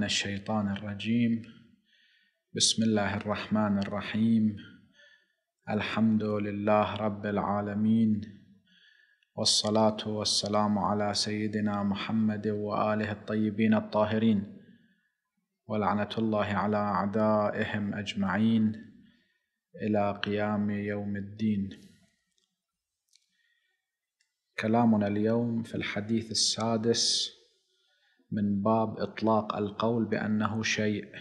من الشيطان الرجيم بسم الله الرحمن الرحيم الحمد لله رب العالمين والصلاه والسلام على سيدنا محمد واله الطيبين الطاهرين ولعنه الله على اعدائهم اجمعين الى قيام يوم الدين كلامنا اليوم في الحديث السادس من باب إطلاق القول بأنه شيء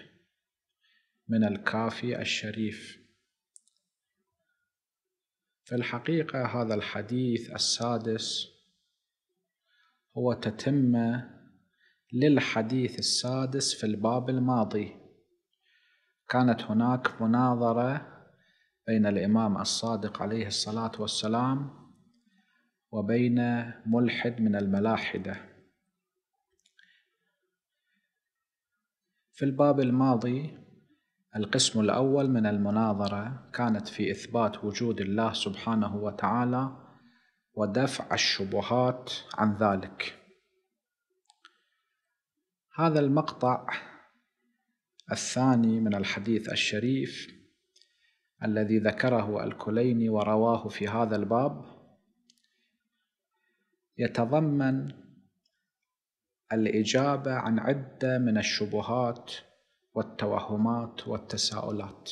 من الكافي الشريف في الحقيقة هذا الحديث السادس هو تتمة للحديث السادس في الباب الماضي كانت هناك مناظرة بين الإمام الصادق عليه الصلاة والسلام وبين ملحد من الملاحده في الباب الماضي القسم الأول من المناظرة كانت في إثبات وجود الله سبحانه وتعالى ودفع الشبهات عن ذلك هذا المقطع الثاني من الحديث الشريف الذي ذكره الكليني ورواه في هذا الباب يتضمن الاجابه عن عده من الشبهات والتوهمات والتساؤلات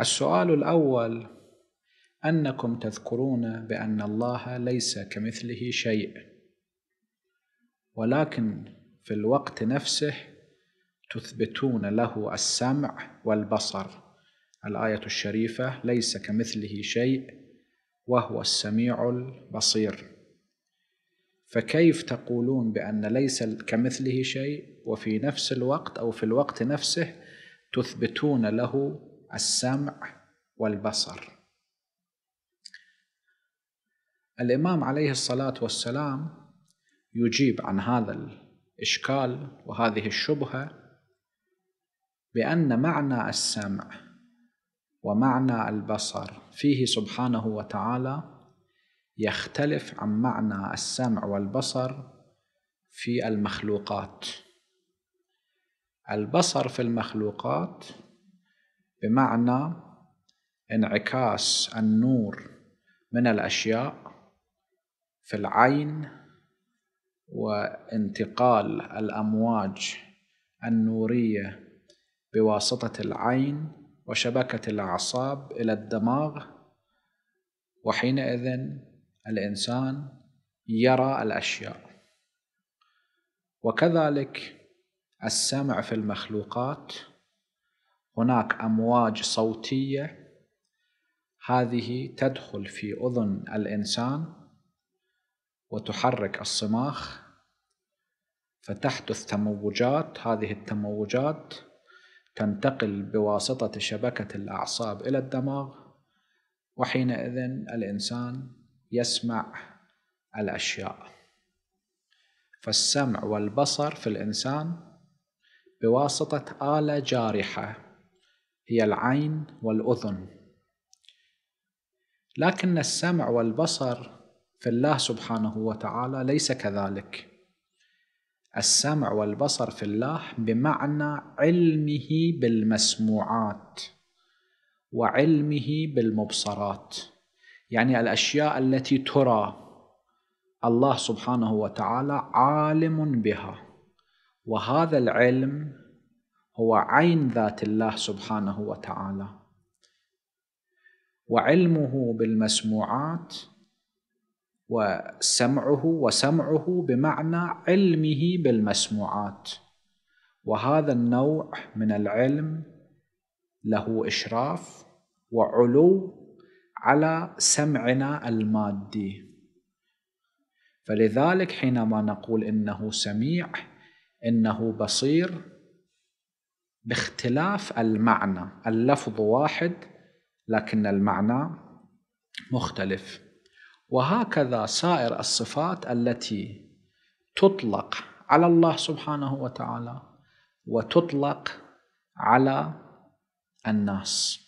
السؤال الاول انكم تذكرون بان الله ليس كمثله شيء ولكن في الوقت نفسه تثبتون له السمع والبصر الايه الشريفه ليس كمثله شيء وهو السميع البصير فكيف تقولون بأن ليس كمثله شيء وفي نفس الوقت أو في الوقت نفسه تثبتون له السمع والبصر الإمام عليه الصلاة والسلام يجيب عن هذا الإشكال وهذه الشبهة بأن معنى السمع ومعنى البصر فيه سبحانه وتعالى يختلف عن معنى السمع والبصر في المخلوقات البصر في المخلوقات بمعنى انعكاس النور من الاشياء في العين وانتقال الامواج النوريه بواسطه العين وشبكة الأعصاب إلى الدماغ وحينئذ الإنسان يرى الأشياء وكذلك السمع في المخلوقات هناك أمواج صوتية هذه تدخل في أذن الإنسان وتحرك الصماخ فتحدث تموجات هذه التموجات تنتقل بواسطة شبكة الأعصاب إلى الدماغ وحينئذ الإنسان يسمع الأشياء فالسمع والبصر في الإنسان بواسطة آلة جارحة هي العين والأذن لكن السمع والبصر في الله سبحانه وتعالى ليس كذلك السمع والبصر في الله بمعنى علمه بالمسموعات وعلمه بالمبصرات يعني الاشياء التي ترى الله سبحانه وتعالى عالم بها وهذا العلم هو عين ذات الله سبحانه وتعالى وعلمه بالمسموعات وسمعه وسمعه بمعنى علمه بالمسموعات وهذا النوع من العلم له إشراف وعلو على سمعنا المادي فلذلك حينما نقول إنه سميع إنه بصير باختلاف المعنى اللفظ واحد لكن المعنى مختلف وهكذا سائر الصفات التي تطلق على الله سبحانه وتعالى وتطلق على الناس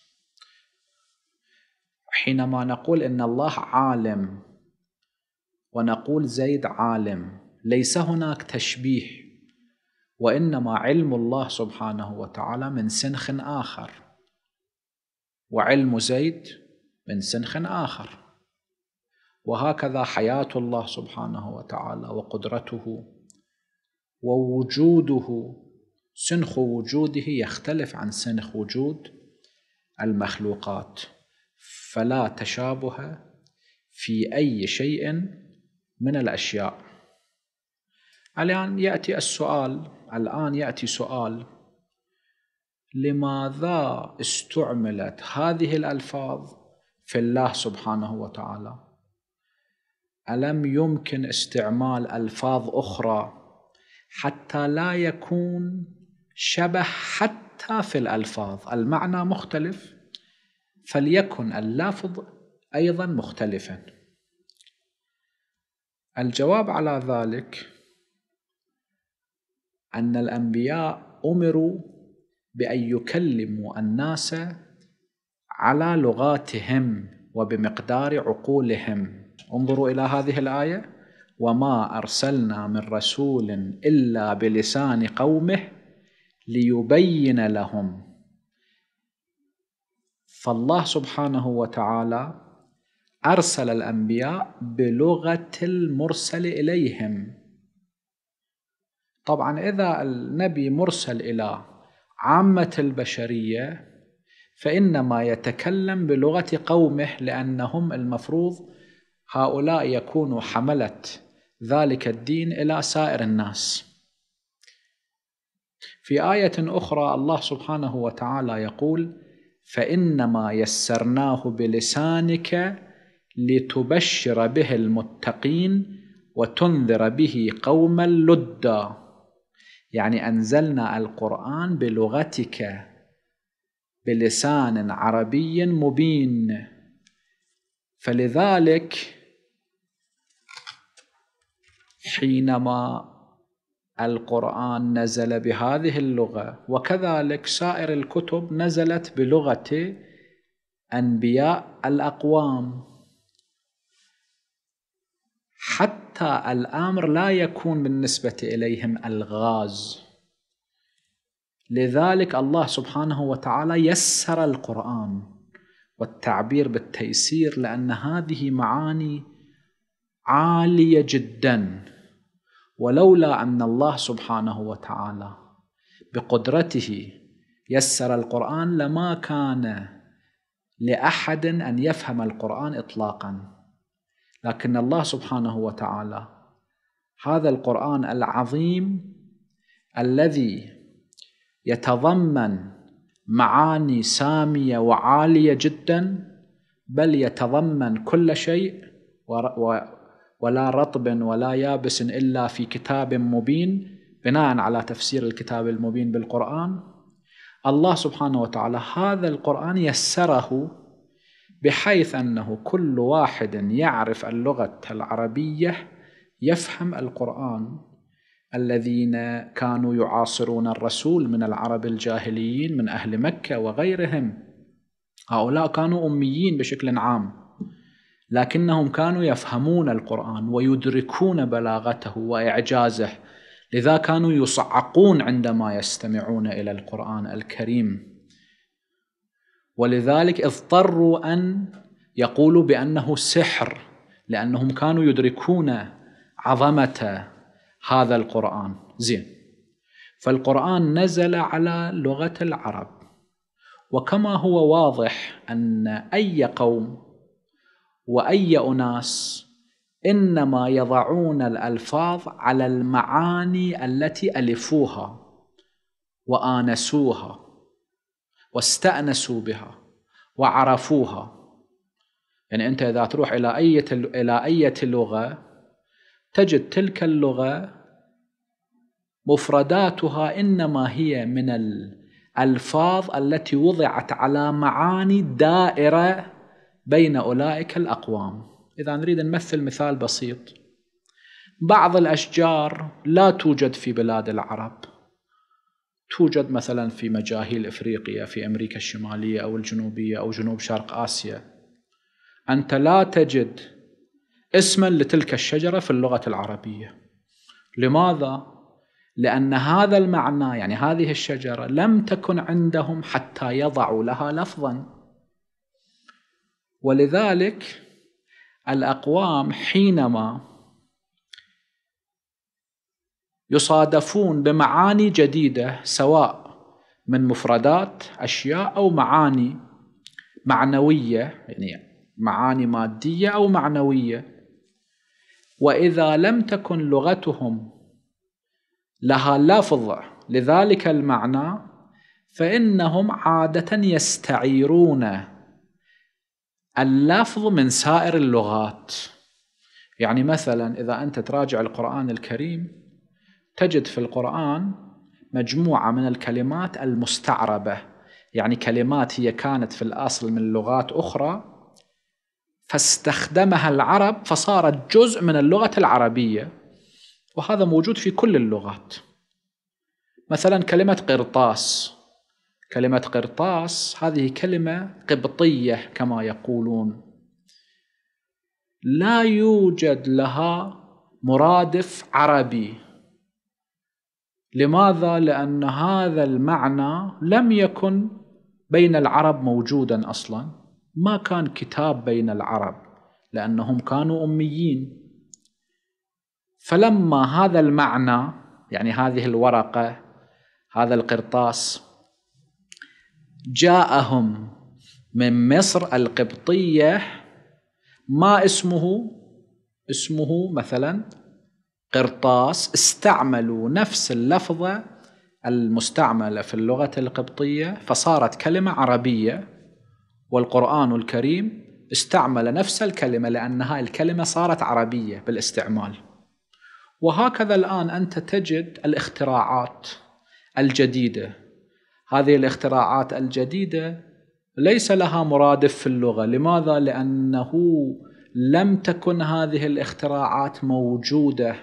حينما نقول ان الله عالم ونقول زيد عالم ليس هناك تشبيه وانما علم الله سبحانه وتعالى من سنخ اخر وعلم زيد من سنخ اخر وهكذا حياه الله سبحانه وتعالى وقدرته ووجوده سنخ وجوده يختلف عن سنخ وجود المخلوقات فلا تشابه في اي شيء من الاشياء الان ياتي السؤال الان ياتي سؤال لماذا استعملت هذه الالفاظ في الله سبحانه وتعالى ألم يمكن استعمال ألفاظ أخرى حتى لا يكون شبه حتى في الألفاظ المعنى مختلف فليكن اللافظ أيضا مختلفا الجواب على ذلك أن الأنبياء أمروا بأن يكلموا الناس على لغاتهم وبمقدار عقولهم انظروا إلى هذه الآية وما أرسلنا من رسول إلا بلسان قومه ليبين لهم فالله سبحانه وتعالى أرسل الأنبياء بلغة المرسل إليهم طبعا إذا النبي مرسل إلى عامة البشرية فإنما يتكلم بلغة قومه لأنهم المفروض هؤلاء يكونوا حملة ذلك الدين إلى سائر الناس في آية أخرى الله سبحانه وتعالى يقول فإنما يسرناه بلسانك لتبشر به المتقين وتنذر به قوما لدا يعني أنزلنا القرآن بلغتك بلسان عربي مبين فلذلك حينما القرآن نزل بهذه اللغة وكذلك سائر الكتب نزلت بلغة أنبياء الأقوام حتى الامر لا يكون بالنسبه اليهم الغاز لذلك الله سبحانه وتعالى يسر القران والتعبير بالتيسير لان هذه معاني عاليه جدا ولولا أن الله سبحانه وتعالى بقدرته يسر القرآن لما كان لأحد أن يفهم القرآن إطلاقا لكن الله سبحانه وتعالى هذا القرآن العظيم الذي يتضمن معاني سامية وعالية جدا بل يتضمن كل شيء ولا رطب ولا يابس إلا في كتاب مبين بناء على تفسير الكتاب المبين بالقرآن الله سبحانه وتعالى هذا القرآن يسره بحيث أنه كل واحد يعرف اللغة العربية يفهم القرآن الذين كانوا يعاصرون الرسول من العرب الجاهليين من أهل مكة وغيرهم هؤلاء كانوا أميين بشكل عام لكنهم كانوا يفهمون القرآن ويدركون بلاغته وإعجازه لذا كانوا يصعقون عندما يستمعون إلى القرآن الكريم ولذلك اضطروا أن يقولوا بأنه سحر لأنهم كانوا يدركون عظمة هذا القرآن زين فالقرآن نزل على لغة العرب وكما هو واضح أن أي قوم واي اناس انما يضعون الالفاظ على المعاني التي الفوها وانسوها واستانسوا بها وعرفوها يعني انت اذا تروح الى اي الى اي لغه تجد تلك اللغه مفرداتها انما هي من الالفاظ التي وضعت على معاني دائره بين أولئك الأقوام إذا نريد نمثل مثال بسيط بعض الأشجار لا توجد في بلاد العرب توجد مثلا في مجاهيل إفريقيا في أمريكا الشمالية أو الجنوبية أو جنوب شرق آسيا أنت لا تجد اسما لتلك الشجرة في اللغة العربية لماذا؟ لأن هذا المعنى يعني هذه الشجرة لم تكن عندهم حتى يضعوا لها لفظاً ولذلك الاقوام حينما يصادفون بمعاني جديده سواء من مفردات اشياء او معاني معنويه يعني معاني ماديه او معنويه واذا لم تكن لغتهم لها لفظ لذلك المعنى فانهم عاده يستعيرون اللفظ من سائر اللغات يعني مثلا إذا أنت تراجع القرآن الكريم تجد في القرآن مجموعة من الكلمات المستعربة يعني كلمات هي كانت في الأصل من لغات أخرى فاستخدمها العرب فصارت جزء من اللغة العربية وهذا موجود في كل اللغات مثلا كلمة قرطاس كلمة قرطاس هذه كلمة قبطية كما يقولون لا يوجد لها مرادف عربي لماذا؟ لأن هذا المعنى لم يكن بين العرب موجودا أصلا ما كان كتاب بين العرب لأنهم كانوا أميين فلما هذا المعنى يعني هذه الورقة هذا القرطاس جاءهم من مصر القبطية ما اسمه اسمه مثلا قرطاس استعملوا نفس اللفظة المستعملة في اللغة القبطية فصارت كلمة عربية والقرآن الكريم استعمل نفس الكلمة لأن هاي الكلمة صارت عربية بالاستعمال وهكذا الآن أنت تجد الاختراعات الجديدة هذه الاختراعات الجديده ليس لها مرادف في اللغه، لماذا؟ لانه لم تكن هذه الاختراعات موجوده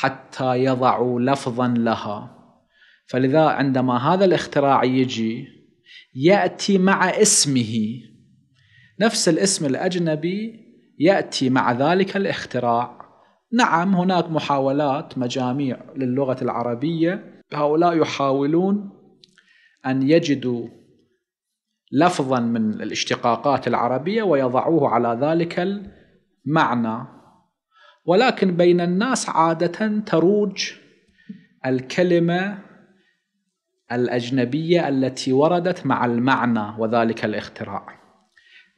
حتى يضعوا لفظا لها. فلذا عندما هذا الاختراع يجي ياتي مع اسمه نفس الاسم الاجنبي ياتي مع ذلك الاختراع نعم هناك محاولات مجاميع للغه العربيه هؤلاء يحاولون أن يجدوا لفظا من الاشتقاقات العربية ويضعوه على ذلك المعنى ولكن بين الناس عادة تروج الكلمة الأجنبية التي وردت مع المعنى وذلك الاختراع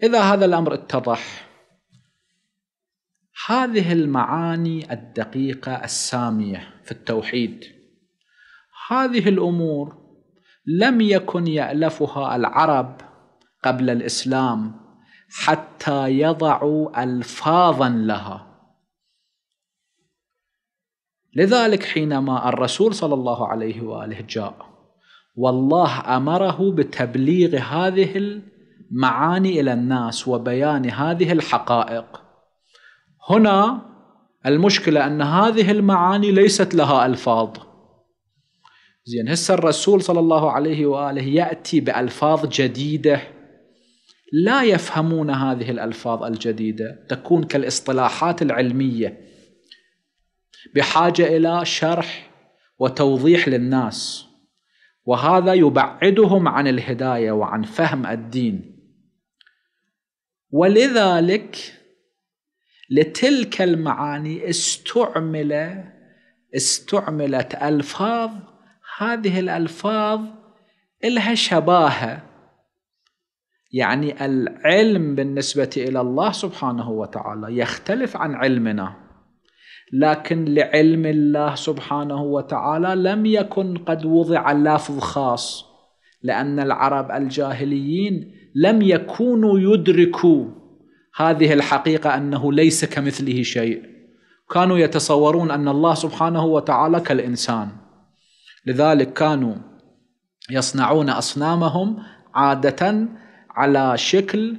إذا هذا الأمر اتضح هذه المعاني الدقيقة السامية في التوحيد هذه الأمور لم يكن يالفها العرب قبل الاسلام حتى يضعوا الفاظا لها لذلك حينما الرسول صلى الله عليه واله جاء والله امره بتبليغ هذه المعاني الى الناس وبيان هذه الحقائق هنا المشكله ان هذه المعاني ليست لها الفاظ زين هسه الرسول صلى الله عليه واله ياتي بالفاظ جديده لا يفهمون هذه الالفاظ الجديده تكون كالاصطلاحات العلميه بحاجه الى شرح وتوضيح للناس وهذا يبعدهم عن الهدايه وعن فهم الدين ولذلك لتلك المعاني استعمل استعملت الفاظ هذه الألفاظ إلها شباهة يعني العلم بالنسبة إلى الله سبحانه وتعالى يختلف عن علمنا لكن لعلم الله سبحانه وتعالى لم يكن قد وضع لفظ خاص لأن العرب الجاهليين لم يكونوا يدركوا هذه الحقيقة أنه ليس كمثله شيء كانوا يتصورون أن الله سبحانه وتعالى كالإنسان لذلك كانوا يصنعون أصنامهم عادة على شكل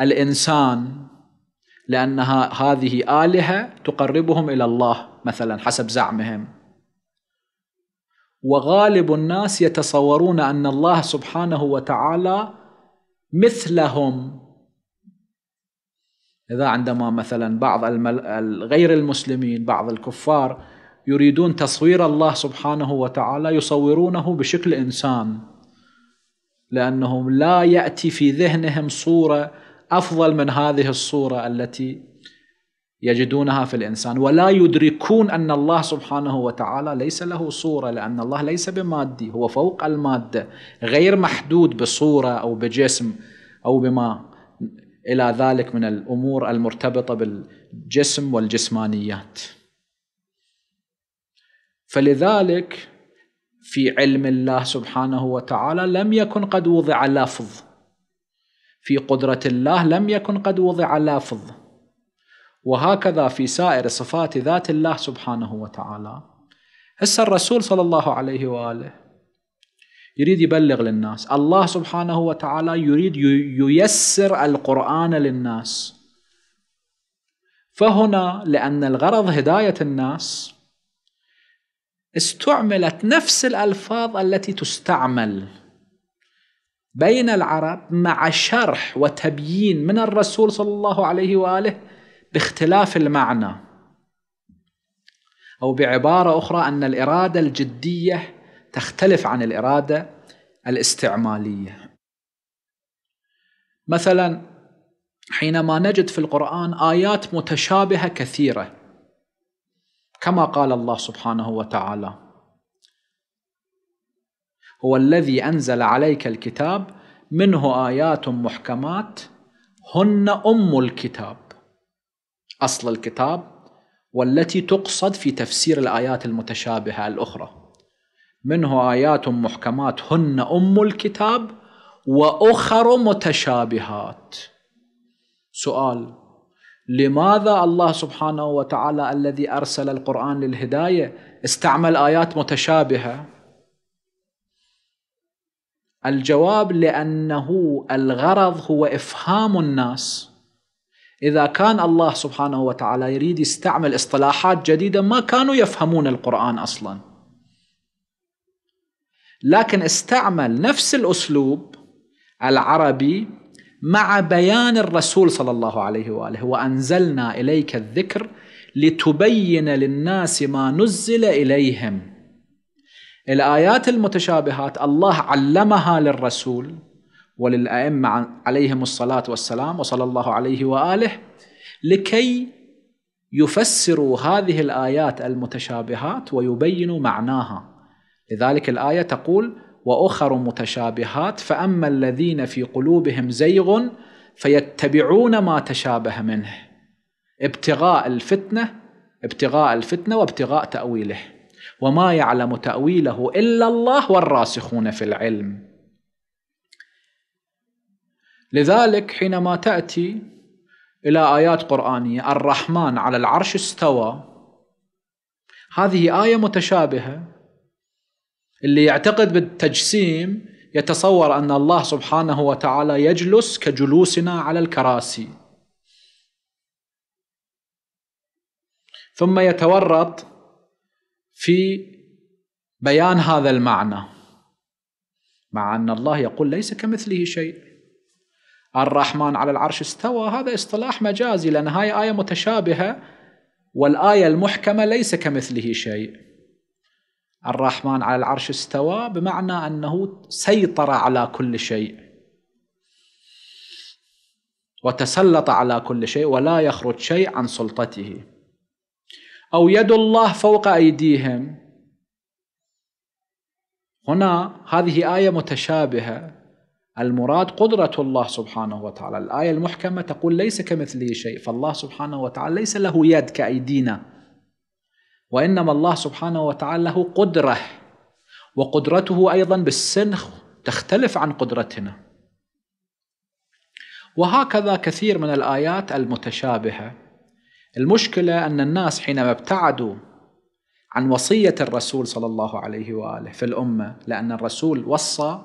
الإنسان لأنها هذه آلهة تقربهم إلى الله مثلا حسب زعمهم وغالب الناس يتصورون أن الله سبحانه وتعالى مثلهم إذا عندما مثلا بعض غير المسلمين بعض الكفار يريدون تصوير الله سبحانه وتعالى يصورونه بشكل انسان لانهم لا ياتي في ذهنهم صوره افضل من هذه الصوره التي يجدونها في الانسان ولا يدركون ان الله سبحانه وتعالى ليس له صوره لان الله ليس بمادي هو فوق الماده غير محدود بصوره او بجسم او بما الى ذلك من الامور المرتبطه بالجسم والجسمانيات فلذلك في علم الله سبحانه وتعالى لم يكن قد وضع لفظ في قدرة الله لم يكن قد وضع لفظ وهكذا في سائر صفات ذات الله سبحانه وتعالى هسه الرسول صلى الله عليه وآله يريد يبلغ للناس الله سبحانه وتعالى يريد ييسر القرآن للناس فهنا لأن الغرض هداية الناس استعملت نفس الألفاظ التي تستعمل بين العرب مع شرح وتبيين من الرسول صلى الله عليه وآله باختلاف المعنى أو بعبارة أخرى أن الإرادة الجدية تختلف عن الإرادة الاستعمالية مثلا حينما نجد في القرآن آيات متشابهة كثيرة كما قال الله سبحانه وتعالى هو الذي أنزل عليك الكتاب منه آيات محكمات هن أم الكتاب أصل الكتاب والتي تقصد في تفسير الآيات المتشابهة الأخرى منه آيات محكمات هن أم الكتاب وأخر متشابهات سؤال لماذا الله سبحانه وتعالى الذي أرسل القرآن للهداية استعمل آيات متشابهة الجواب لأنه الغرض هو إفهام الناس إذا كان الله سبحانه وتعالى يريد يستعمل اصطلاحات جديدة ما كانوا يفهمون القرآن أصلا لكن استعمل نفس الأسلوب العربي مع بيان الرسول صلى الله عليه واله وانزلنا اليك الذكر لتبين للناس ما نزل اليهم. الايات المتشابهات الله علمها للرسول وللائمه عليهم الصلاه والسلام وصلى الله عليه واله لكي يفسروا هذه الايات المتشابهات ويبينوا معناها. لذلك الايه تقول: واخر متشابهات فاما الذين في قلوبهم زيغ فيتبعون ما تشابه منه ابتغاء الفتنه ابتغاء الفتنه وابتغاء تاويله وما يعلم تاويله الا الله والراسخون في العلم لذلك حينما تاتي الى ايات قرانيه الرحمن على العرش استوى هذه ايه متشابهه اللي يعتقد بالتجسيم يتصور ان الله سبحانه وتعالى يجلس كجلوسنا على الكراسي ثم يتورط في بيان هذا المعنى مع ان الله يقول ليس كمثله شيء الرحمن على العرش استوى هذا اصطلاح مجازي لان هاي ايه متشابهه والايه المحكمه ليس كمثله شيء الرحمن على العرش استوى بمعنى انه سيطر على كل شيء وتسلط على كل شيء ولا يخرج شيء عن سلطته او يد الله فوق ايديهم هنا هذه ايه متشابهه المراد قدره الله سبحانه وتعالى الايه المحكمه تقول ليس كمثله شيء فالله سبحانه وتعالى ليس له يد كايدينا وإنما الله سبحانه وتعالى له قدرة وقدرته أيضا بالسنخ تختلف عن قدرتنا وهكذا كثير من الآيات المتشابهة المشكلة أن الناس حينما ابتعدوا عن وصية الرسول صلى الله عليه وآله في الأمة لأن الرسول وصى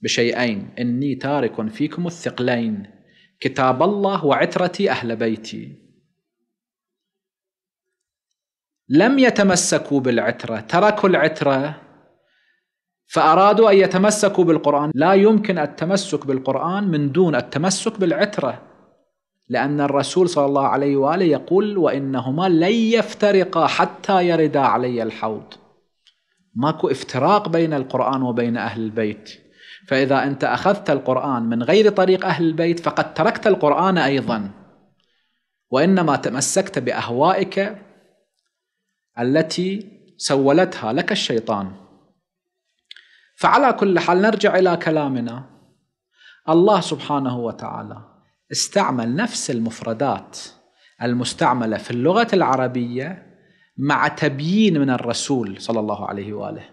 بشيئين إني تارك فيكم الثقلين كتاب الله وعترتي أهل بيتي لم يتمسكوا بالعترة تركوا العترة فأرادوا أن يتمسكوا بالقرآن لا يمكن التمسك بالقرآن من دون التمسك بالعترة لأن الرسول صلى الله عليه وآله يقول وإنهما لن يفترقا حتى يردا علي الحوض ماكو افتراق بين القرآن وبين أهل البيت فإذا أنت أخذت القرآن من غير طريق أهل البيت فقد تركت القرآن أيضا وإنما تمسكت بأهوائك التي سولتها لك الشيطان فعلى كل حال نرجع الى كلامنا الله سبحانه وتعالى استعمل نفس المفردات المستعمله في اللغه العربيه مع تبيين من الرسول صلى الله عليه واله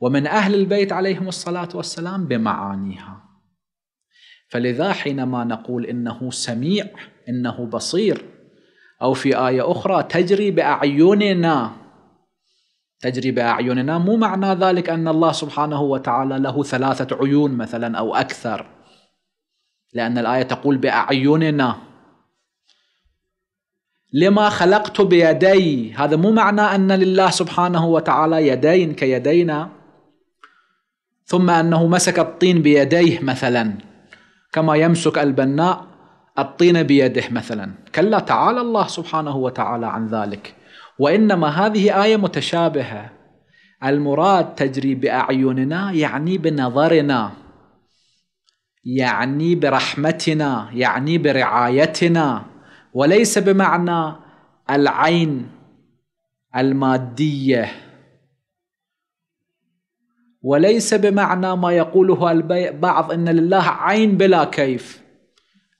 ومن اهل البيت عليهم الصلاه والسلام بمعانيها فلذا حينما نقول انه سميع انه بصير او في ايه اخرى تجري باعيننا تجري بأعيننا مو معنى ذلك أن الله سبحانه وتعالى له ثلاثة عيون مثلا أو أكثر لأن الآية تقول بأعيننا لما خلقت بيدي هذا مو معنى أن لله سبحانه وتعالى يدين كيدينا ثم أنه مسك الطين بيديه مثلا كما يمسك البناء الطين بيده مثلا كلا تعالى الله سبحانه وتعالى عن ذلك وإنما هذه آية متشابهة المراد تجري بأعيننا يعني بنظرنا يعني برحمتنا يعني برعايتنا وليس بمعنى العين الماديه وليس بمعنى ما يقوله البعض ان لله عين بلا كيف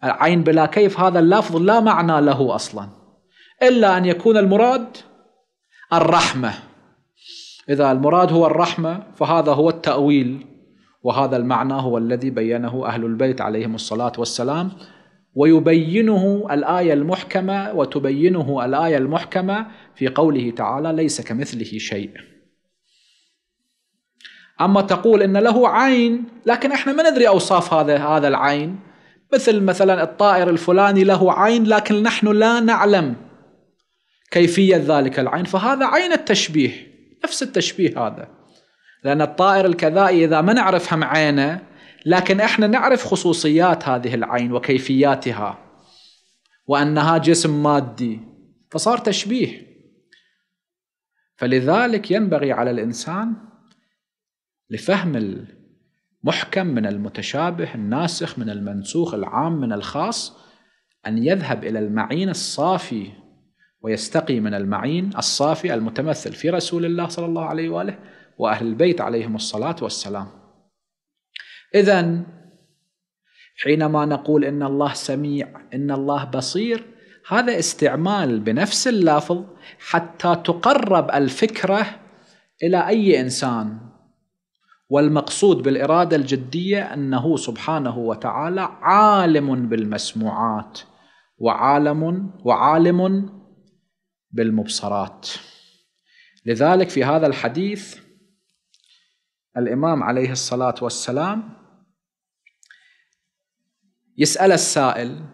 العين بلا كيف هذا اللفظ لا معنى له اصلا إلا أن يكون المراد الرحمة إذا المراد هو الرحمة فهذا هو التأويل وهذا المعنى هو الذي بينه أهل البيت عليهم الصلاة والسلام ويبينه الآية المحكمة وتبينه الآية المحكمة في قوله تعالى ليس كمثله شيء أما تقول إن له عين لكن إحنا ما ندري أوصاف هذا هذا العين مثل مثلا الطائر الفلاني له عين لكن نحن لا نعلم كيفية ذلك العين فهذا عين التشبيه نفس التشبيه هذا لأن الطائر الكذائي إذا ما نعرف هم عينه لكن احنا نعرف خصوصيات هذه العين وكيفياتها وأنها جسم مادي فصار تشبيه فلذلك ينبغي على الإنسان لفهم المحكم من المتشابه الناسخ من المنسوخ العام من الخاص أن يذهب إلى المعين الصافي ويستقي من المعين الصافي المتمثل في رسول الله صلى الله عليه واله واهل البيت عليهم الصلاه والسلام. اذا حينما نقول ان الله سميع، ان الله بصير، هذا استعمال بنفس اللفظ حتى تقرب الفكره الى اي انسان. والمقصود بالاراده الجديه انه سبحانه وتعالى عالم بالمسموعات وعالم وعالم بالمبصرات لذلك في هذا الحديث الإمام عليه الصلاة والسلام يسأل السائل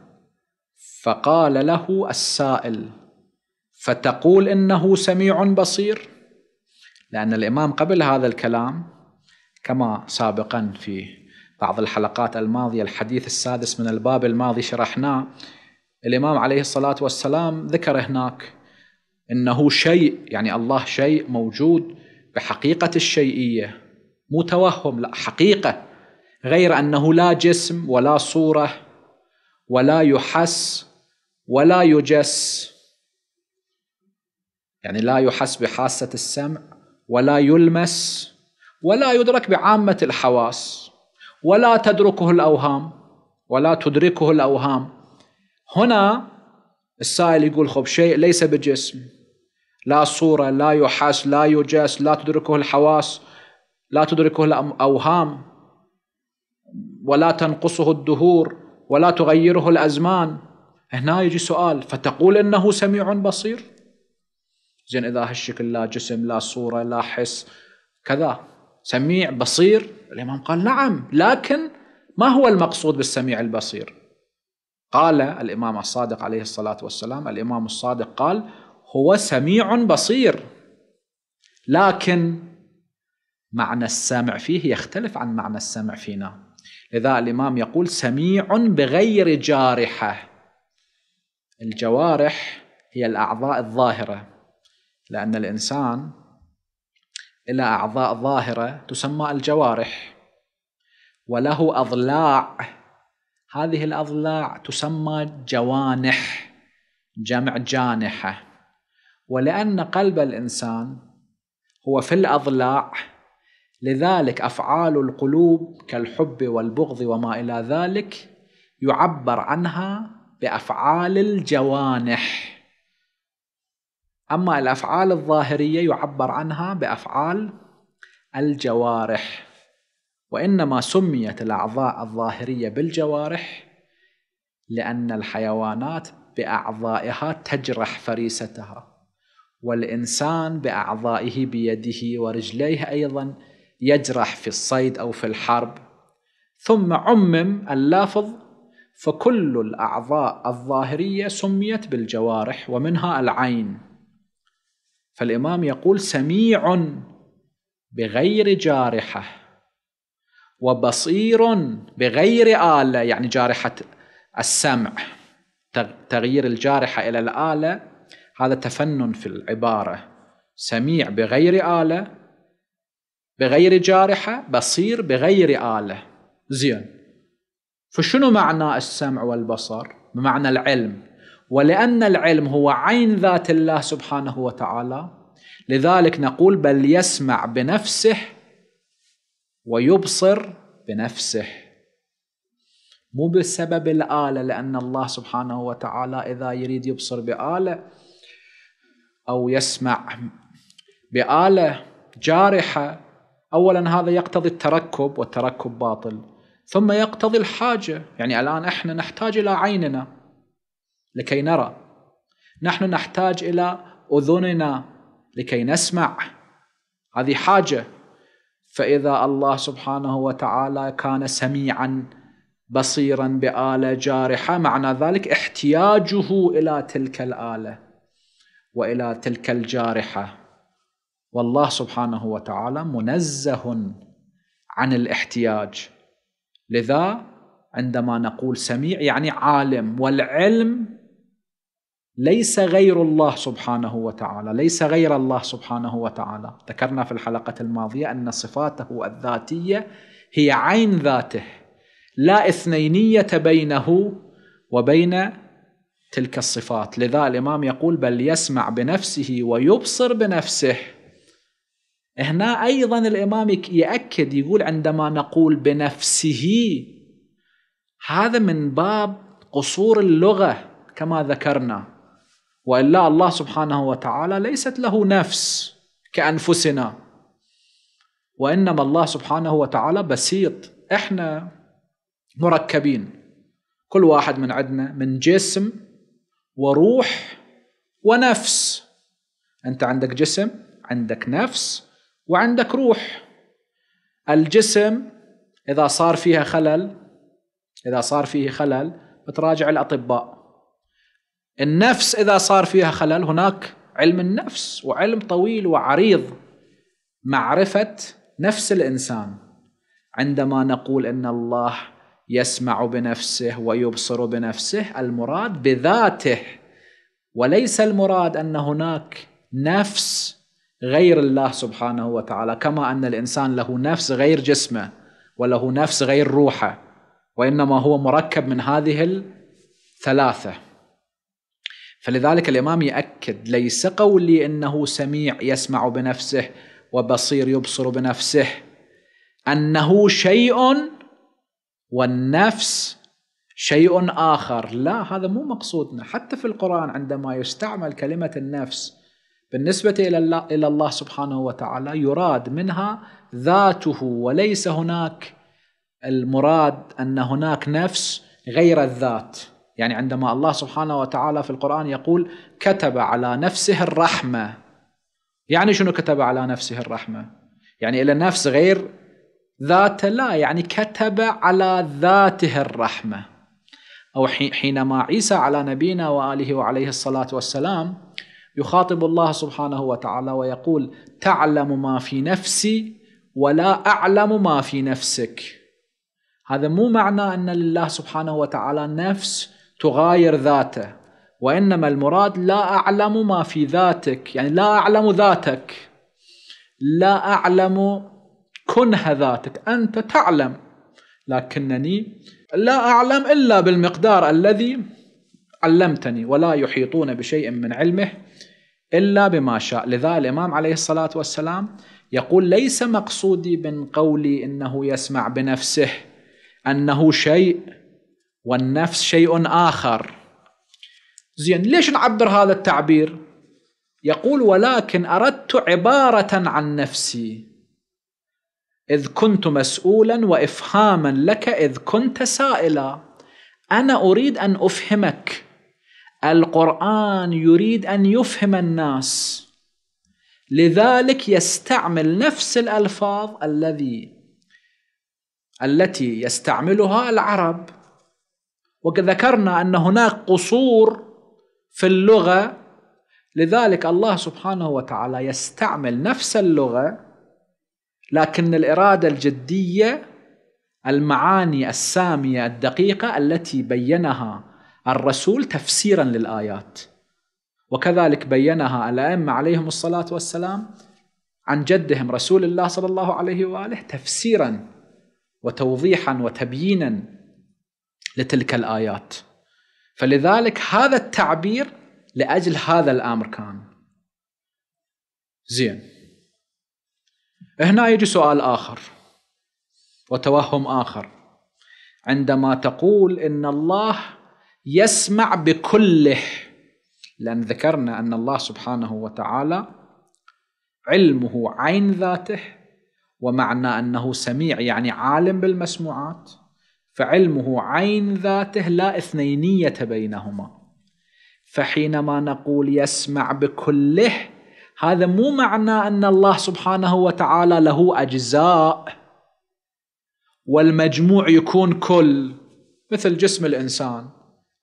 فقال له السائل فتقول إنه سميع بصير لأن الإمام قبل هذا الكلام كما سابقا في بعض الحلقات الماضية الحديث السادس من الباب الماضي شرحناه الإمام عليه الصلاة والسلام ذكر هناك انه شيء يعني الله شيء موجود بحقيقه الشيئيه مو توهم لا حقيقه غير انه لا جسم ولا صوره ولا يحس ولا يجس يعني لا يحس بحاسه السمع ولا يلمس ولا يدرك بعامه الحواس ولا تدركه الاوهام ولا تدركه الاوهام هنا السائل يقول خب شيء ليس بجسم لا صورة لا يحاس لا يجاس لا تدركه الحواس لا تدركه الأوهام ولا تنقصه الدهور ولا تغيره الأزمان هنا يجي سؤال فتقول إنه سميع بصير زين إذا هالشكل لا جسم لا صورة لا حس كذا سميع بصير الإمام قال نعم لكن ما هو المقصود بالسميع البصير قال الإمام الصادق عليه الصلاة والسلام الإمام الصادق قال هو سميع بصير لكن معنى السمع فيه يختلف عن معنى السمع فينا لذا الإمام يقول سميع بغير جارحة الجوارح هي الأعضاء الظاهرة لأن الإنسان إلى أعضاء ظاهرة تسمى الجوارح وله أضلاع هذه الأضلاع تسمى جوانح جمع جانحة ولأن قلب الإنسان هو في الأضلاع لذلك أفعال القلوب كالحب والبغض وما إلى ذلك يعبر عنها بأفعال الجوانح أما الأفعال الظاهرية يعبر عنها بأفعال الجوارح وإنما سميت الأعضاء الظاهرية بالجوارح لأن الحيوانات بأعضائها تجرح فريستها والإنسان بأعضائه بيده ورجليه أيضا يجرح في الصيد أو في الحرب ثم عمم اللافظ فكل الأعضاء الظاهرية سميت بالجوارح ومنها العين فالإمام يقول سميع بغير جارحة وبصير بغير آلة يعني جارحة السمع تغيير الجارحة إلى الآلة هذا تفنن في العبارة سميع بغير آلة بغير جارحة بصير بغير آلة زين فشنو معنى السمع والبصر بمعنى العلم ولأن العلم هو عين ذات الله سبحانه وتعالى لذلك نقول بل يسمع بنفسه ويبصر بنفسه مو بسبب الآلة لأن الله سبحانه وتعالى إذا يريد يبصر بآلة أو يسمع بآلة جارحة أولا هذا يقتضي التركب والتركب باطل ثم يقتضي الحاجة يعني الآن إحنا نحتاج إلى عيننا لكي نرى نحن نحتاج إلى أذننا لكي نسمع هذه حاجة فإذا الله سبحانه وتعالى كان سميعا بصيرا بآلة جارحة معنى ذلك احتياجه إلى تلك الآلة والى تلك الجارحه والله سبحانه وتعالى منزه عن الاحتياج لذا عندما نقول سميع يعني عالم والعلم ليس غير الله سبحانه وتعالى ليس غير الله سبحانه وتعالى ذكرنا في الحلقة الماضية أن صفاته الذاتية هي عين ذاته لا إثنينية بينه وبين تلك الصفات لذا الإمام يقول بل يسمع بنفسه ويبصر بنفسه هنا أيضا الإمام يأكد يقول عندما نقول بنفسه هذا من باب قصور اللغة كما ذكرنا وإلا الله سبحانه وتعالى ليست له نفس كأنفسنا وإنما الله سبحانه وتعالى بسيط إحنا مركبين كل واحد من عندنا من جسم وروح ونفس انت عندك جسم عندك نفس وعندك روح الجسم اذا صار فيها خلل اذا صار فيه خلل بتراجع الاطباء النفس اذا صار فيها خلل هناك علم النفس وعلم طويل وعريض معرفه نفس الانسان عندما نقول ان الله يسمع بنفسه ويبصر بنفسه المراد بذاته وليس المراد ان هناك نفس غير الله سبحانه وتعالى كما ان الانسان له نفس غير جسمه وله نفس غير روحه وانما هو مركب من هذه الثلاثه فلذلك الامام ياكد ليس قولي انه سميع يسمع بنفسه وبصير يبصر بنفسه انه شيء والنفس شيء آخر لا هذا مو مقصودنا حتى في القرآن عندما يستعمل كلمة النفس بالنسبة إلى الله سبحانه وتعالى يراد منها ذاته وليس هناك المراد أن هناك نفس غير الذات يعني عندما الله سبحانه وتعالى في القرآن يقول كتب على نفسه الرحمة يعني شنو كتب على نفسه الرحمة يعني إلى نفس غير ذات لا يعني كتب على ذاته الرحمة أو حينما عيسى على نبينا وآله وعليه الصلاة والسلام يخاطب الله سبحانه وتعالى ويقول تعلم ما في نفسي ولا أعلم ما في نفسك هذا مو معنى أن لله سبحانه وتعالى نفس تغاير ذاته وإنما المراد لا أعلم ما في ذاتك يعني لا أعلم ذاتك لا أعلم كنه ذاتك أنت تعلم لكنني لا أعلم إلا بالمقدار الذي علمتني ولا يحيطون بشيء من علمه إلا بما شاء لذا الإمام عليه الصلاة والسلام يقول ليس مقصودي من قولي إنه يسمع بنفسه أنه شيء والنفس شيء آخر زين ليش نعبر هذا التعبير يقول ولكن أردت عبارة عن نفسي إذ كنت مسؤولا وإفهاما لك إذ كنت سائلا أنا أريد أن أفهمك القرآن يريد أن يفهم الناس لذلك يستعمل نفس الألفاظ الذي التي يستعملها العرب وذكرنا أن هناك قصور في اللغة لذلك الله سبحانه وتعالى يستعمل نفس اللغة لكن الإرادة الجدية المعاني السامية الدقيقة التي بينها الرسول تفسيرا للآيات وكذلك بينها الأئمة عليهم الصلاة والسلام عن جدهم رسول الله صلى الله عليه وآله تفسيرا وتوضيحا وتبيينا لتلك الآيات فلذلك هذا التعبير لأجل هذا الأمر كان زين هنا يجي سؤال آخر وتوهم آخر عندما تقول إن الله يسمع بكله لأن ذكرنا أن الله سبحانه وتعالى علمه عين ذاته ومعنى أنه سميع يعني عالم بالمسموعات فعلمه عين ذاته لا اثنينية بينهما فحينما نقول يسمع بكله هذا مو معنى أن الله سبحانه وتعالى له أجزاء والمجموع يكون كل مثل جسم الإنسان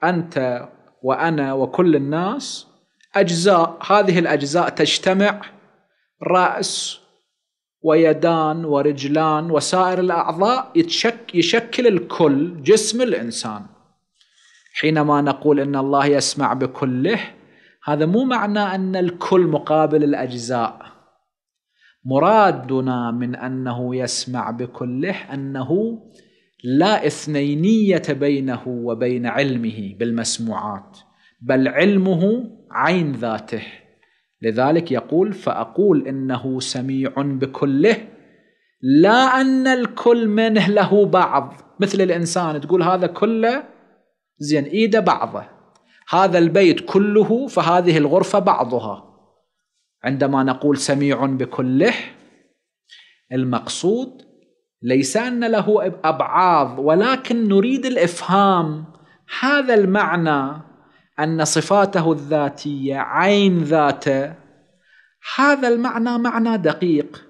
أنت وأنا وكل الناس أجزاء هذه الأجزاء تجتمع رأس ويدان ورجلان وسائر الأعضاء يتشك يشكل الكل جسم الإنسان حينما نقول إن الله يسمع بكله هذا مو معنى أن الكل مقابل الأجزاء مرادنا من أنه يسمع بكله أنه لا اثنينية بينه وبين علمه بالمسموعات بل علمه عين ذاته لذلك يقول فأقول إنه سميع بكله لا أن الكل منه له بعض مثل الإنسان تقول هذا كله زين إيده بعضه هذا البيت كله فهذه الغرفة بعضها عندما نقول سميع بكله المقصود ليس أن له أبعاض ولكن نريد الإفهام هذا المعنى أن صفاته الذاتية عين ذاته هذا المعنى معنى دقيق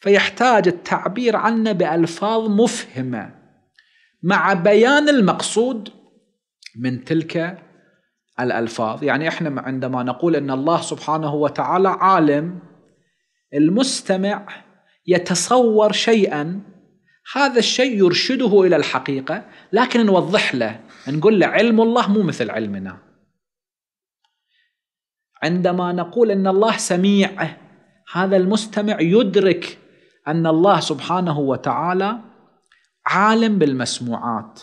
فيحتاج التعبير عنه بألفاظ مفهمة مع بيان المقصود من تلك الألفاظ يعني إحنا عندما نقول أن الله سبحانه وتعالى عالم المستمع يتصور شيئا هذا الشيء يرشده إلى الحقيقة لكن نوضح له نقول له علم الله مو مثل علمنا عندما نقول أن الله سميع هذا المستمع يدرك أن الله سبحانه وتعالى عالم بالمسموعات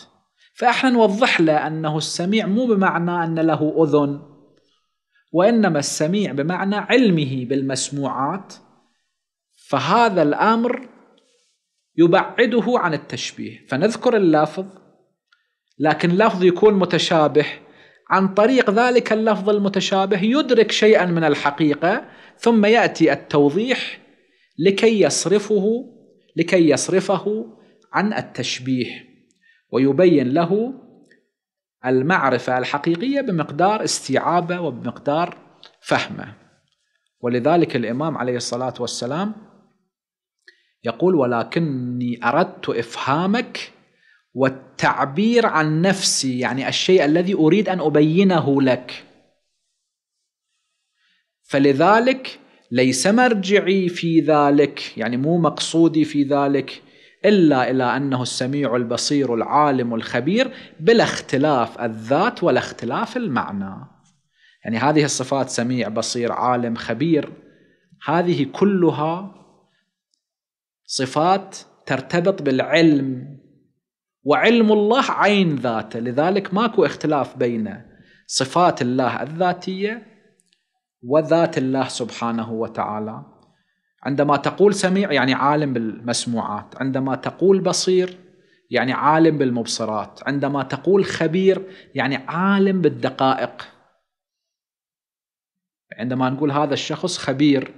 فاحنا نوضح له انه السميع مو بمعنى ان له اذن وانما السميع بمعنى علمه بالمسموعات فهذا الامر يبعده عن التشبيه فنذكر اللفظ لكن لفظ يكون متشابه عن طريق ذلك اللفظ المتشابه يدرك شيئا من الحقيقه ثم ياتي التوضيح لكي يصرفه لكي يصرفه عن التشبيه ويبين له المعرفة الحقيقية بمقدار استيعابه وبمقدار فهمه ولذلك الإمام عليه الصلاة والسلام يقول ولكني أردت إفهامك والتعبير عن نفسي يعني الشيء الذي أريد أن أبينه لك فلذلك ليس مرجعي في ذلك يعني مو مقصودي في ذلك إلا إلى أنه السميع البصير العالم الخبير بلا اختلاف الذات ولا اختلاف المعنى يعني هذه الصفات سميع بصير عالم خبير هذه كلها صفات ترتبط بالعلم وعلم الله عين ذاته لذلك ماكو اختلاف بين صفات الله الذاتيه وذات الله سبحانه وتعالى عندما تقول سميع يعني عالم بالمسموعات عندما تقول بصير يعني عالم بالمبصرات عندما تقول خبير يعني عالم بالدقائق عندما نقول هذا الشخص خبير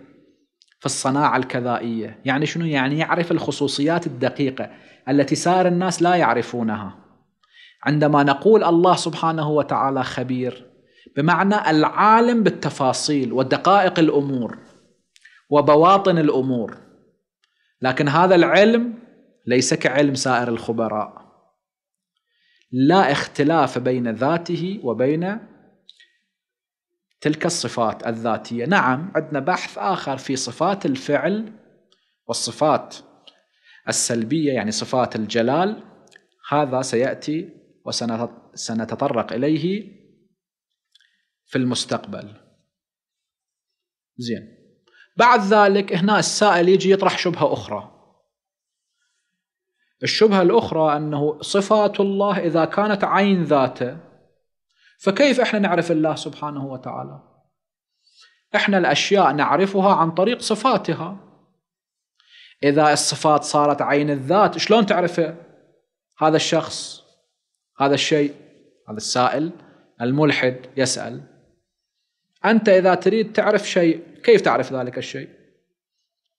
في الصناعة الكذائية يعني شنو يعني يعرف الخصوصيات الدقيقة التي سائر الناس لا يعرفونها عندما نقول الله سبحانه وتعالى خبير بمعنى العالم بالتفاصيل ودقائق الأمور وبواطن الامور لكن هذا العلم ليس كعلم سائر الخبراء لا اختلاف بين ذاته وبين تلك الصفات الذاتيه نعم عندنا بحث اخر في صفات الفعل والصفات السلبيه يعني صفات الجلال هذا سياتي وسنتطرق اليه في المستقبل زين بعد ذلك هنا السائل يجي يطرح شبهة أخرى الشبهة الأخرى أنه صفات الله إذا كانت عين ذاته فكيف إحنا نعرف الله سبحانه وتعالى إحنا الأشياء نعرفها عن طريق صفاتها إذا الصفات صارت عين الذات شلون تعرفه هذا الشخص هذا الشيء هذا السائل الملحد يسأل أنت إذا تريد تعرف شيء كيف تعرف ذلك الشيء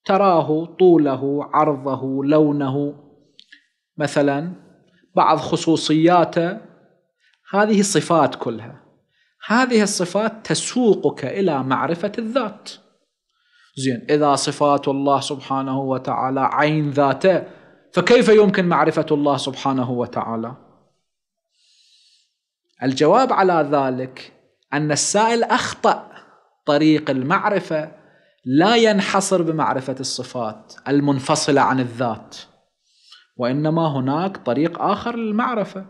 تراه طوله عرضه لونه مثلا بعض خصوصياته هذه صفات كلها هذه الصفات تسوقك الى معرفه الذات زين اذا صفات الله سبحانه وتعالى عين ذاته فكيف يمكن معرفه الله سبحانه وتعالى الجواب على ذلك ان السائل اخطا طريق المعرفه لا ينحصر بمعرفه الصفات المنفصله عن الذات وانما هناك طريق اخر للمعرفه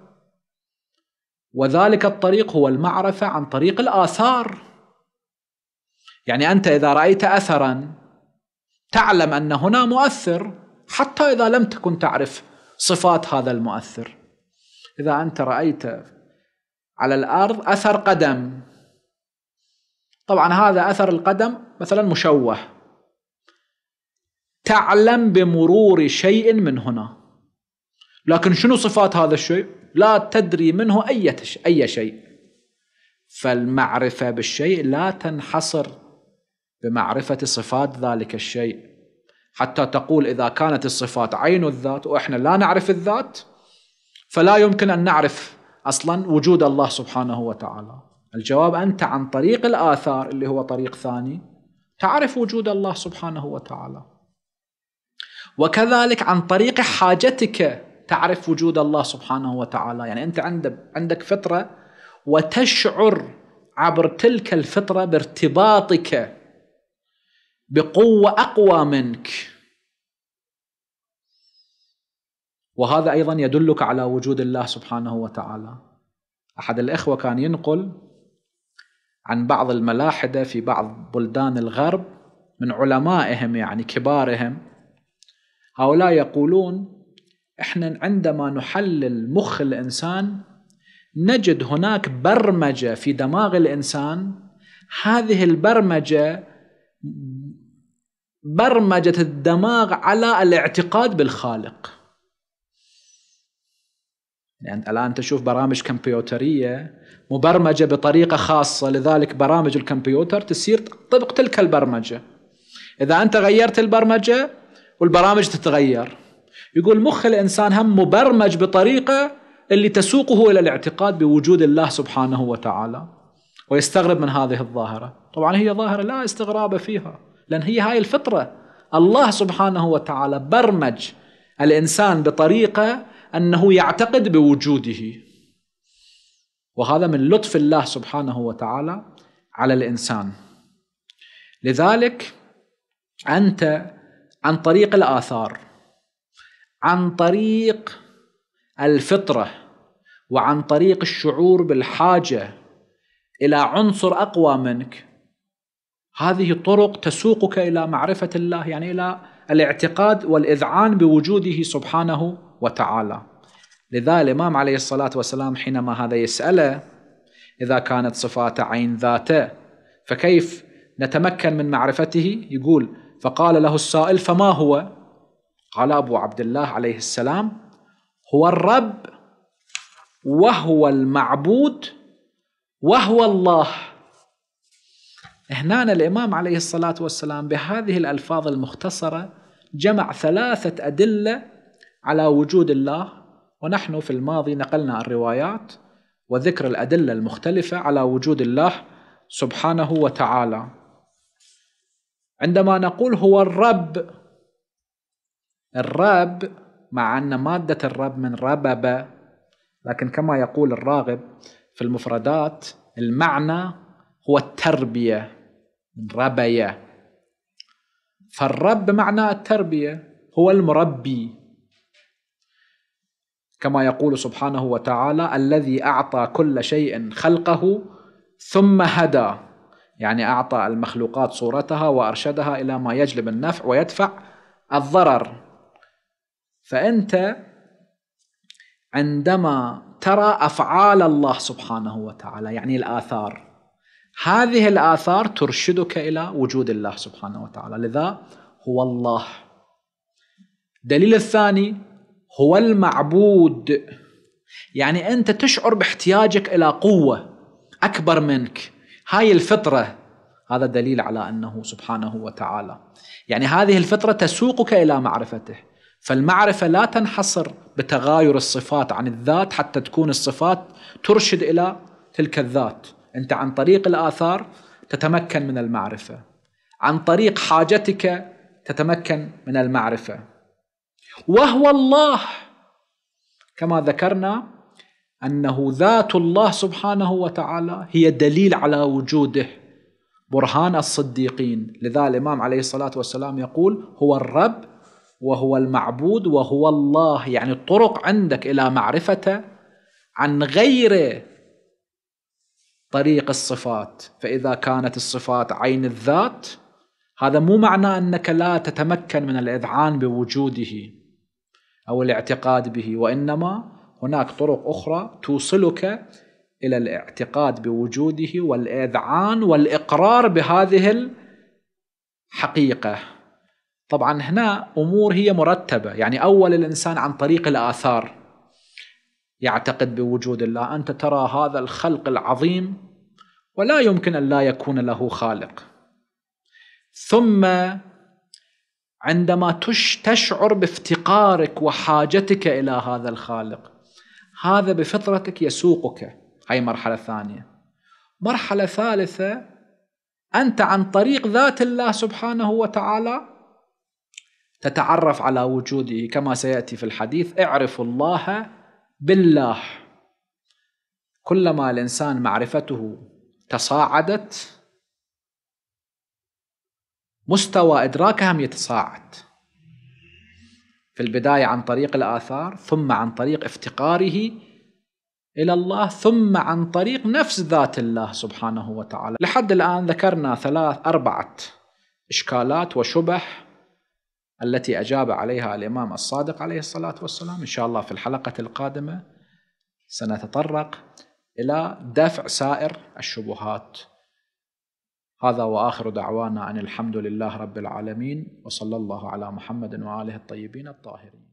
وذلك الطريق هو المعرفه عن طريق الاثار يعني انت اذا رايت اثرا تعلم ان هنا مؤثر حتى اذا لم تكن تعرف صفات هذا المؤثر اذا انت رايت على الارض اثر قدم طبعا هذا أثر القدم مثلا مشوه تعلم بمرور شيء من هنا لكن شنو صفات هذا الشيء لا تدري منه أي, أي شيء فالمعرفة بالشيء لا تنحصر بمعرفة صفات ذلك الشيء حتى تقول إذا كانت الصفات عين الذات وإحنا لا نعرف الذات فلا يمكن أن نعرف أصلا وجود الله سبحانه وتعالى الجواب أنت عن طريق الآثار اللي هو طريق ثاني تعرف وجود الله سبحانه وتعالى وكذلك عن طريق حاجتك تعرف وجود الله سبحانه وتعالى يعني أنت عندك, فطرة وتشعر عبر تلك الفطرة بارتباطك بقوة أقوى منك وهذا أيضا يدلك على وجود الله سبحانه وتعالى أحد الإخوة كان ينقل عن بعض الملاحدة في بعض بلدان الغرب من علمائهم يعني كبارهم هؤلاء يقولون احنا عندما نحلل مخ الانسان نجد هناك برمجه في دماغ الانسان هذه البرمجه برمجه الدماغ على الاعتقاد بالخالق يعني الان تشوف برامج كمبيوتريه مبرمجه بطريقه خاصه لذلك برامج الكمبيوتر تصير طبق تلك البرمجه اذا انت غيرت البرمجه والبرامج تتغير يقول مخ الانسان هم مبرمج بطريقه اللي تسوقه الى الاعتقاد بوجود الله سبحانه وتعالى ويستغرب من هذه الظاهره طبعا هي ظاهره لا استغراب فيها لان هي هاي الفطره الله سبحانه وتعالى برمج الانسان بطريقه أنه يعتقد بوجوده وهذا من لطف الله سبحانه وتعالى على الإنسان لذلك أنت عن طريق الآثار عن طريق الفطرة وعن طريق الشعور بالحاجة إلى عنصر أقوى منك هذه طرق تسوقك إلى معرفة الله يعني إلى الاعتقاد والإذعان بوجوده سبحانه وتعالى لذا الإمام عليه الصلاة والسلام حينما هذا يسأله إذا كانت صفات عين ذاته فكيف نتمكن من معرفته يقول فقال له السائل فما هو قال أبو عبد الله عليه السلام هو الرب وهو المعبود وهو الله هنا الإمام عليه الصلاة والسلام بهذه الألفاظ المختصرة جمع ثلاثة أدلة على وجود الله ونحن في الماضي نقلنا الروايات وذكر الأدلة المختلفة على وجود الله سبحانه وتعالى عندما نقول هو الرب الرب مع أن مادة الرب من ربب لكن كما يقول الراغب في المفردات المعنى هو التربية من ربية فالرب معنى التربية هو المربي كما يقول سبحانه وتعالى الذي أعطى كل شيء خلقه ثم هدى يعني أعطى المخلوقات صورتها وأرشدها إلى ما يجلب النفع ويدفع الضرر فأنت عندما ترى أفعال الله سبحانه وتعالى يعني الآثار هذه الآثار ترشدك إلى وجود الله سبحانه وتعالى لذا هو الله دليل الثاني هو المعبود يعني انت تشعر باحتياجك الى قوه اكبر منك هاي الفطره هذا دليل على انه سبحانه وتعالى يعني هذه الفطره تسوقك الى معرفته فالمعرفه لا تنحصر بتغاير الصفات عن الذات حتى تكون الصفات ترشد الى تلك الذات انت عن طريق الاثار تتمكن من المعرفه عن طريق حاجتك تتمكن من المعرفه وهو الله كما ذكرنا أنه ذات الله سبحانه وتعالى هي دليل على وجوده برهان الصديقين لذا الإمام عليه الصلاة والسلام يقول هو الرب وهو المعبود وهو الله يعني الطرق عندك إلى معرفته عن غير طريق الصفات فإذا كانت الصفات عين الذات هذا مو معنى أنك لا تتمكن من الإذعان بوجوده أو الاعتقاد به وإنما هناك طرق أخرى توصلك إلى الاعتقاد بوجوده والإذعان والإقرار بهذه الحقيقة طبعا هنا أمور هي مرتبة يعني أول الإنسان عن طريق الآثار يعتقد بوجود الله أنت ترى هذا الخلق العظيم ولا يمكن أن لا يكون له خالق ثم عندما تشعر بافتقارك وحاجتك إلى هذا الخالق هذا بفطرتك يسوقك هاي مرحلة ثانية مرحلة ثالثة أنت عن طريق ذات الله سبحانه وتعالى تتعرف على وجوده كما سيأتي في الحديث اعرف الله بالله كلما الإنسان معرفته تصاعدت مستوى إدراكهم يتصاعد في البداية عن طريق الآثار ثم عن طريق افتقاره إلى الله ثم عن طريق نفس ذات الله سبحانه وتعالى لحد الآن ذكرنا ثلاث أربعة إشكالات وشبه التي أجاب عليها الإمام الصادق عليه الصلاة والسلام إن شاء الله في الحلقة القادمة سنتطرق إلى دفع سائر الشبهات هذا واخر دعوانا ان الحمد لله رب العالمين وصلى الله على محمد واله الطيبين الطاهرين.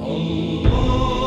الله